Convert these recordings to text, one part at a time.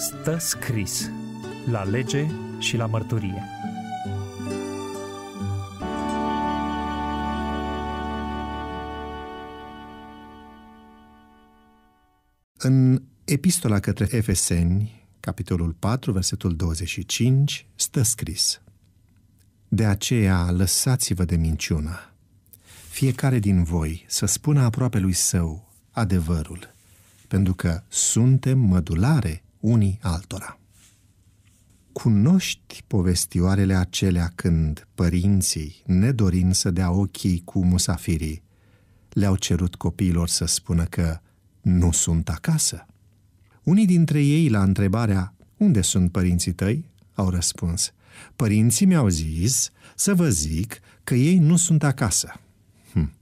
stă scris la lege și la mărturie. În epistola către Efeseni, capitolul 4, versetul 25, stă scris De aceea lăsați-vă de minciună. Fiecare din voi să spună aproape lui său adevărul, pentru că suntem mădulare unii altora. Cunoști povestioarele acelea când părinții, nedorind să dea ochii cu musafirii, le-au cerut copiilor să spună că nu sunt acasă? Unii dintre ei, la întrebarea unde sunt părinții tăi, au răspuns Părinții mi-au zis să vă zic că ei nu sunt acasă. Hm.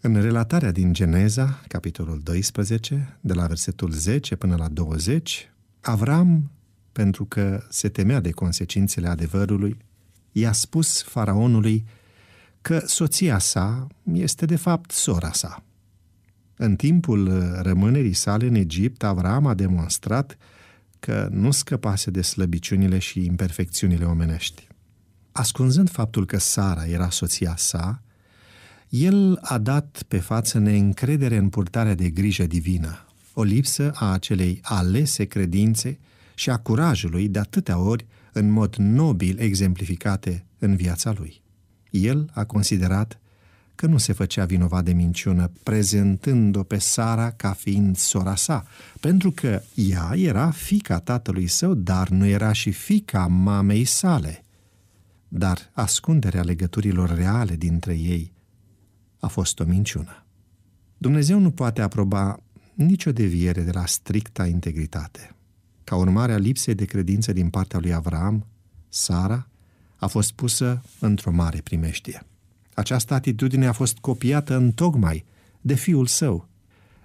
În relatarea din Geneza, capitolul 12, de la versetul 10 până la 20, Avram, pentru că se temea de consecințele adevărului, i-a spus faraonului că soția sa este de fapt sora sa. În timpul rămânerii sale în Egipt, Avram a demonstrat că nu scăpase de slăbiciunile și imperfecțiunile omenești. Ascunzând faptul că Sara era soția sa, el a dat pe față neîncredere în purtarea de grijă divină, o lipsă a acelei alese credințe și a curajului de atâtea ori în mod nobil exemplificate în viața lui. El a considerat că nu se făcea vinovat de minciună, prezentând-o pe Sara ca fiind sora sa, pentru că ea era fica tatălui său, dar nu era și fica mamei sale. Dar ascunderea legăturilor reale dintre ei a fost o minciună. Dumnezeu nu poate aproba nicio deviere de la stricta integritate. Ca urmare a lipsei de credință din partea lui Avram, Sara a fost pusă într-o mare primeștie. Această atitudine a fost copiată în tocmai de fiul său.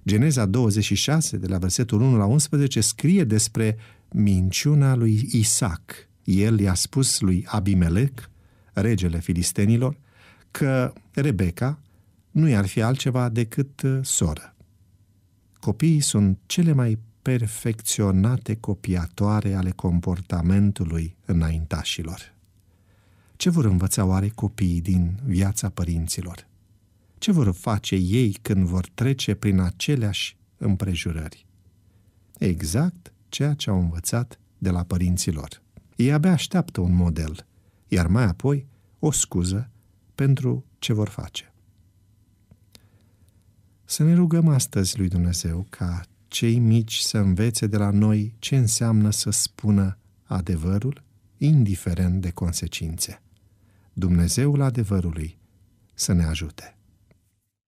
Geneza 26, de la versetul 1 la 11, scrie despre minciuna lui Isaac. El i-a spus lui Abimelec, regele filistenilor, că Rebecca nu i-ar fi altceva decât uh, soră. Copiii sunt cele mai perfecționate copiatoare ale comportamentului înaintașilor. Ce vor învăța oare copiii din viața părinților? Ce vor face ei când vor trece prin aceleași împrejurări? Exact ceea ce au învățat de la părinților. Ei abia așteaptă un model, iar mai apoi o scuză pentru ce vor face. Să ne rugăm astăzi lui Dumnezeu ca cei mici să învețe de la noi ce înseamnă să spună adevărul, indiferent de consecințe. Dumnezeul adevărului să ne ajute.